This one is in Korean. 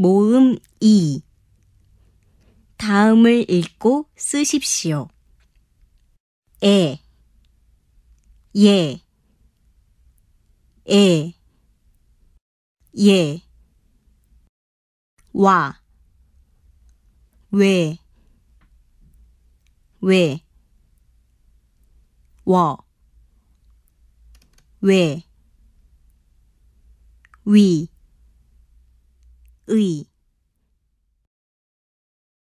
모음 2. 다음을 읽고 쓰십시오. 에, 예, 에, 예, 와, 왜, 왜, 워, 왜, 위, 喂。